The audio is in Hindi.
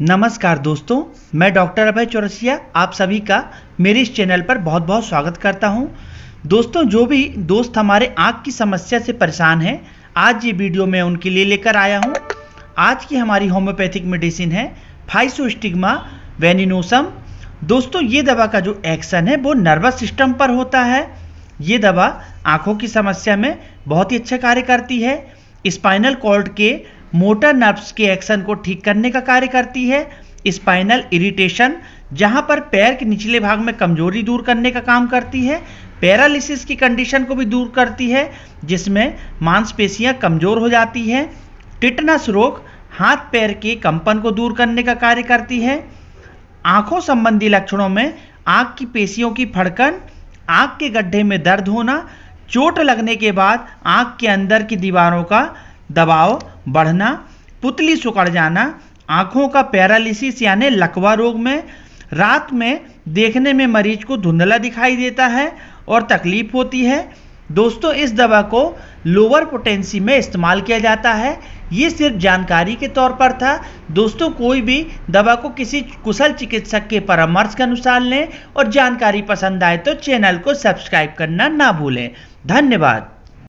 नमस्कार दोस्तों मैं डॉक्टर अभय चौरसिया आप सभी का मेरे इस चैनल पर बहुत बहुत स्वागत करता हूं दोस्तों जो भी दोस्त हमारे आँख की समस्या से परेशान हैं आज ये वीडियो मैं उनके लिए लेकर आया हूं आज की हमारी होम्योपैथिक मेडिसिन है फाइसोस्टिग्मा वेनिनोसम दोस्तों ये दवा का जो एक्शन है वो नर्वस सिस्टम पर होता है ये दवा आँखों की समस्या में बहुत ही अच्छा कार्य करती है स्पाइनल कॉर्ड के मोटर नर्व्स के एक्शन को ठीक करने का कार्य करती है स्पाइनल इरिटेशन जहां पर पैर के निचले भाग में कमजोरी दूर करने का काम करती है पैरालिसिस की कंडीशन को भी दूर करती है जिसमें मांसपेशियां कमजोर हो जाती हैं टिटनस रोग हाथ पैर के कंपन को दूर करने का कार्य करती है आंखों संबंधी लक्षणों में आंख की पेशियों की फड़कन आंख के गड्ढे में दर्द होना चोट लगने के बाद आंख के अंदर की दीवारों का दबाव बढ़ना पुतली सुकड़ जाना आंखों का पैरालिसिस यानी लकवा रोग में रात में देखने में मरीज को धुंधला दिखाई देता है और तकलीफ होती है दोस्तों इस दवा को लोअर पोटेंसी में इस्तेमाल किया जाता है ये सिर्फ जानकारी के तौर पर था दोस्तों कोई भी दवा को किसी कुशल चिकित्सक के परामर्श के अनुसार लें और जानकारी पसंद आए तो चैनल को सब्सक्राइब करना ना भूलें धन्यवाद